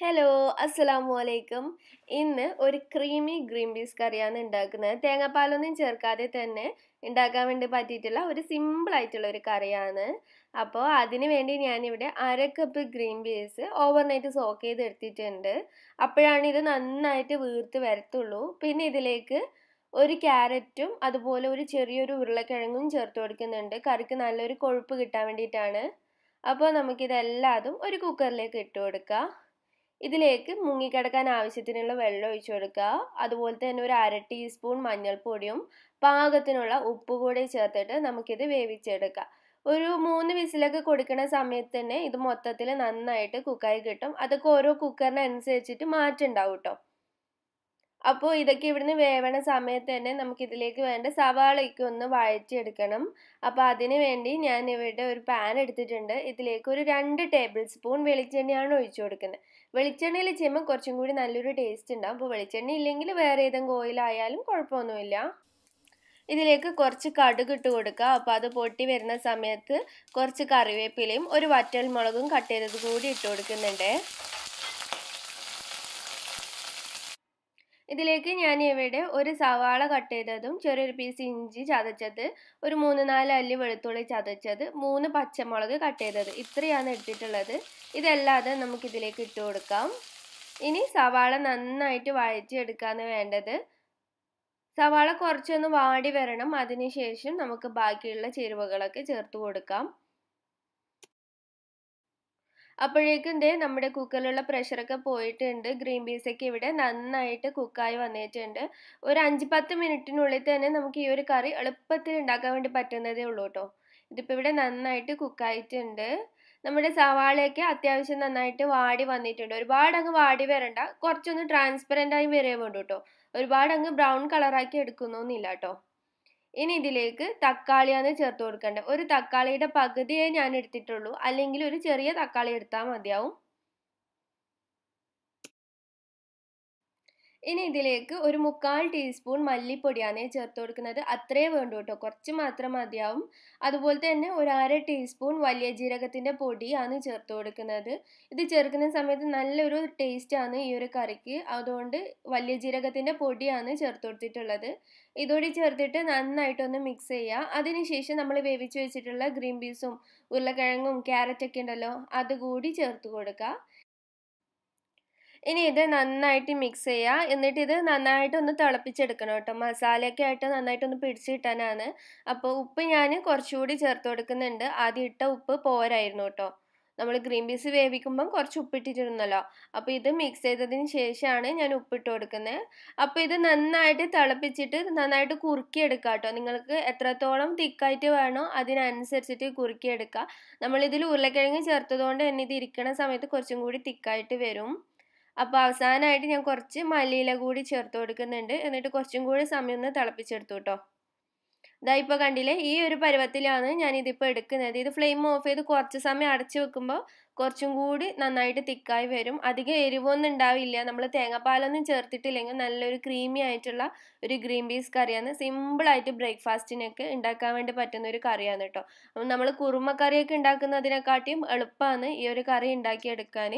hello അസ്സലാമു അലൈക്കും ഇന്ന് ഒരു ക്രീമി ഗ്രീൻ പീസ് കറിയാണ് ഉണ്ടാക്കുന്നത് തേങ്ങാപ്പാലൊന്നും ചേർക്കാതെ തന്നെ ഉണ്ടാക്കാൻ വേണ്ടി പറ്റിയിട്ടുള്ള ഒരു സിമ്പിൾ ആയിട്ടുള്ള ഒരു കറിയാണ് അപ്പോൾ അതിന് വേണ്ടി ഞാനിവിടെ അര cup green peas overnight soak ചെയ്ത് എടുത്തിട്ടുണ്ട് അപ്പോഴാണ് ഇത് നന്നായിട്ട് വീർത്ത് വരത്തുള്ളൂ പിന്നെ ഇതിലേക്ക് ഒരു ക്യാരറ്റും അതുപോലെ ഒരു ചെറിയൊരു ഉരുളക്കിഴങ്ങും ചേർത്ത് കൊടുക്കുന്നുണ്ട് കറിക്ക് നല്ലൊരു കൊഴുപ്പ് കിട്ടാൻ വേണ്ടിയിട്ടാണ് അപ്പോൾ നമുക്കിതെല്ലാതും ഒരു കുക്കറിലേക്ക് ഇട്ട് കൊടുക്കാം ഇതിലേക്ക് മുങ്ങിക്കിടക്കാൻ ആവശ്യത്തിനുള്ള വെള്ളം ഒഴിച്ചു കൊടുക്കുക അതുപോലെ തന്നെ ഒരു അര ടീസ്പൂൺ മഞ്ഞൾപ്പൊടിയും പാകത്തിനുള്ള ഉപ്പ് കൂടി ചേർത്തിട്ട് നമുക്കിത് വേവിച്ചെടുക്കാം ഒരു മൂന്ന് വിസിലൊക്കെ കൊടുക്കുന്ന സമയത്ത് തന്നെ ഇത് മൊത്തത്തിൽ നന്നായിട്ട് കുക്കായി കിട്ടും അതൊക്കെ ഓരോ കുക്കറിനനുസരിച്ചിട്ട് മാറ്റം ഉണ്ടാവും കേട്ടോ അപ്പോൾ ഇതൊക്കെ ഇവിടുന്ന് വേവണ സമയത്ത് തന്നെ നമുക്കിതിലേക്ക് വേണ്ട സവാളയ്ക്ക് ഒന്ന് വഴറ്റിയെടുക്കണം അപ്പോൾ അതിന് വേണ്ടി ഞാൻ ഇവിടെ ഒരു പാൻ എടുത്തിട്ടുണ്ട് ഇതിലേക്ക് ഒരു രണ്ട് ടേബിൾ സ്പൂൺ വെളിച്ചെണ്ണയാണ് ഒഴിച്ചു കൊടുക്കുന്നത് വെളിച്ചെണ്ണയിൽ ചെയ്യുമ്പോൾ കുറച്ചും കൂടി നല്ലൊരു ടേസ്റ്റ് ഉണ്ടാവും അപ്പോൾ വെളിച്ചെണ്ണ ഇല്ലെങ്കിൽ വേറെ ഏതെങ്കിലും ഓയിലായാലും കുഴപ്പമൊന്നുമില്ല ഇതിലേക്ക് കുറച്ച് കടുക് ഇട്ട് കൊടുക്കുക അപ്പോൾ അത് പൊട്ടി വരുന്ന സമയത്ത് കുറച്ച് കറിവേപ്പിലയും ഒരു വറ്റൽ മുളകും കട്ട് ചെയ്തത് കൂടി ഇട്ട് കൊടുക്കുന്നുണ്ട് ഇതിലേക്ക് ഞാൻ ഇവിടെ ഒരു സവാള കട്ട് ചെയ്തതും ചെറിയൊരു പീസ് ഇഞ്ചി ചതച്ചത് ഒരു മൂന്ന് നാല് അല്ലി വെളുത്തുള്ളി ചതച്ചത് മൂന്ന് പച്ചമുളക് കട്ട് ചെയ്തത് ഇത്രയാണ് എടുത്തിട്ടുള്ളത് ഇതല്ലാതെ നമുക്കിതിലേക്ക് ഇട്ട് കൊടുക്കാം ഇനി സവാള നന്നായിട്ട് വഴറ്റിയെടുക്കാന്ന് വേണ്ടത് സവാള കുറച്ചൊന്ന് വാടി വരണം അതിനുശേഷം നമുക്ക് ബാക്കിയുള്ള ചേരുവകളൊക്കെ ചേർത്ത് കൊടുക്കാം അപ്പോഴേക്കും ദേ നമ്മുടെ കുക്കറിലുള്ള പ്രഷറൊക്കെ പോയിട്ടുണ്ട് ഗ്രീൻ പീസൊക്കെ ഇവിടെ നന്നായിട്ട് കുക്കായി വന്നിട്ടുണ്ട് ഒരു അഞ്ച് പത്ത് മിനിറ്റിനുള്ളിൽ തന്നെ നമുക്ക് ഈ ഒരു കറി എളുപ്പത്തിൽ ഉണ്ടാക്കാൻ വേണ്ടി പറ്റുന്നതേ ഉള്ളൂ കേട്ടോ ഇതിപ്പോൾ ഇവിടെ നന്നായിട്ട് കുക്കായിട്ടുണ്ട് നമ്മുടെ സവാളയൊക്കെ അത്യാവശ്യം നന്നായിട്ട് വാടി വന്നിട്ടുണ്ട് ഒരുപാട് അങ്ങ് വാടി വരണ്ട കുറച്ചൊന്ന് ട്രാൻസ്പെറൻ്റ് ആയി വരേ വേണ്ടു കേട്ടോ ഒരുപാട് അങ്ങ് ബ്രൗൺ കളറാക്കി എടുക്കുന്നൊന്നുമില്ല കേട്ടോ ഇനി ഇതിലേക്ക് തക്കാളിയാണ് ചേർത്ത് കൊടുക്കേണ്ടത് ഒരു തക്കാളിയുടെ പകുതിയേ ഞാൻ എടുത്തിട്ടുള്ളൂ അല്ലെങ്കിൽ ഒരു ചെറിയ തക്കാളി എടുത്താൽ മതിയാവും ഇനി ഇതിലേക്ക് ഒരു മുക്കാൽ ടീസ്പൂൺ മല്ലിപ്പൊടിയാണ് ചേർത്ത് കൊടുക്കുന്നത് അത്രേ വേണ്ടു കേട്ടോ കുറച്ച് മാത്രം മതിയാവും അതുപോലെ തന്നെ ഒരു അര ടീസ്പൂൺ വലിയ ജീരകത്തിൻ്റെ പൊടിയാണ് ചേർത്ത് കൊടുക്കുന്നത് ഇത് ചേർക്കുന്ന സമയത്ത് നല്ലൊരു ടേസ്റ്റാണ് ഈ ഒരു കറിക്ക് അതുകൊണ്ട് വലിയ ജീരകത്തിൻ്റെ പൊടിയാണ് ചേർത്ത് കൊടുത്തിട്ടുള്ളത് ഇതോടെ ചേർത്തിട്ട് നന്നായിട്ടൊന്ന് മിക്സ് ചെയ്യുക അതിനുശേഷം നമ്മൾ വേവിച്ച് വെച്ചിട്ടുള്ള ഗ്രീൻ പീസും ഉരുളക്കിഴങ്ങും ക്യാരറ്റൊക്കെ ഉണ്ടല്ലോ അതുകൂടി ചേർത്ത് കൊടുക്കുക ഇനി ഇത് നന്നായിട്ട് മിക്സ് ചെയ്യുക എന്നിട്ട് ഇത് നന്നായിട്ട് ഒന്ന് തിളപ്പിച്ചെടുക്കണം കേട്ടോ മസാലയൊക്കെ ആയിട്ട് നന്നായിട്ടൊന്ന് ഒന്ന് കിട്ടാനാണ് അപ്പോൾ ഉപ്പ് ഞാൻ കുറച്ചുകൂടി ചേർത്ത് കൊടുക്കുന്നുണ്ട് ആദ്യം ഇട്ട ഉപ്പ് പോരായിരുന്നു കേട്ടോ നമ്മൾ ഗ്രീൻ പീസ് വേവിക്കുമ്പം കുറച്ച് ഉപ്പിട്ടിട്ടിരുന്നല്ലോ അപ്പോൾ ഇത് മിക്സ് ചെയ്തതിന് ശേഷമാണ് ഞാൻ ഉപ്പിട്ട് കൊടുക്കുന്നത് അപ്പോൾ ഇത് നന്നായിട്ട് തിളപ്പിച്ചിട്ട് നന്നായിട്ട് കുറുക്കിയെടുക്കുക കേട്ടോ നിങ്ങൾക്ക് എത്രത്തോളം തിക്കായിട്ട് വേണോ അതിനനുസരിച്ചിട്ട് കുറുക്കിയെടുക്കുക നമ്മളിതിൽ ഉരുളക്കിഴങ്ങ് ചേർത്തതുകൊണ്ട് തന്നെ ഇത് ഇരിക്കണ സമയത്ത് കുറച്ചും കൂടി തിക്കായിട്ട് വരും അപ്പോൾ അവസാനമായിട്ട് ഞാൻ കുറച്ച് മല്ലിയില കൂടി ചേർത്ത് കൊടുക്കുന്നുണ്ട് എന്നിട്ട് കുറച്ചും കൂടി സമയം ഒന്ന് തിളപ്പിച്ചെടുത്തു കേട്ടോ ഇതാ ഇപ്പോൾ കണ്ടില്ലേ ഈ ഒരു പരുവത്തിലാണ് ഞാനിതിപ്പോൾ എടുക്കുന്നത് ഇത് ഫ്ലെയിം ഓഫ് ചെയ്ത് കുറച്ച് സമയം അടച്ചു വെക്കുമ്പോൾ കുറച്ചും കൂടി നന്നായിട്ട് തിക്കായി വരും അധികം എരിവൊന്നും ഉണ്ടാവില്ല നമ്മൾ തേങ്ങാപ്പാലൊന്നും ചേർത്തിട്ടില്ലെങ്കിൽ നല്ലൊരു ക്രീമി ആയിട്ടുള്ള ഒരു ഗ്രീൻ പീസ് കറിയാണ് സിമ്പിളായിട്ട് ബ്രേക്ക്ഫാസ്റ്റിനൊക്കെ ഉണ്ടാക്കാൻ വേണ്ടി പറ്റുന്ന ഒരു കറിയാണ് കേട്ടോ അപ്പം നമ്മൾ കുറുമക്കറിയൊക്കെ ഉണ്ടാക്കുന്നതിനെക്കാട്ടിയും എളുപ്പമാണ് ഈ ഒരു കറി ഉണ്ടാക്കിയെടുക്കാൻ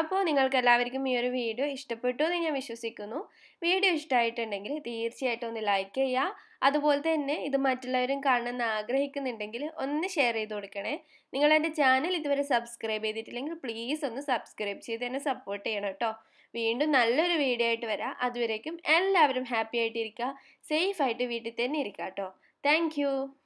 അപ്പോൾ നിങ്ങൾക്ക് എല്ലാവർക്കും ഈ ഒരു വീഡിയോ ഇഷ്ടപ്പെട്ടു എന്ന് ഞാൻ വിശ്വസിക്കുന്നു വീഡിയോ ഇഷ്ടമായിട്ടുണ്ടെങ്കിൽ തീർച്ചയായിട്ടും ഒന്ന് ലൈക്ക് ചെയ്യുക അതുപോലെ തന്നെ ഇത് മറ്റുള്ളവരും കാണണമെന്ന് ആഗ്രഹിക്കുന്നുണ്ടെങ്കിൽ ഒന്ന് ഷെയർ ചെയ്ത് കൊടുക്കണേ നിങ്ങൾ എൻ്റെ ചാനൽ ഇതുവരെ സബ്സ്ക്രൈബ് ചെയ്തിട്ടില്ലെങ്കിൽ പ്ലീസ് ഒന്ന് സബ്സ്ക്രൈബ് ചെയ്ത് എന്നെ സപ്പോർട്ട് ചെയ്യണം കേട്ടോ വീണ്ടും നല്ലൊരു വീഡിയോ ആയിട്ട് വരാം അതുവരേക്കും എല്ലാവരും ഹാപ്പി ആയിട്ടിരിക്കുക സേഫ് ആയിട്ട് വീട്ടിൽ തന്നെ ഇരിക്കുക കേട്ടോ താങ്ക്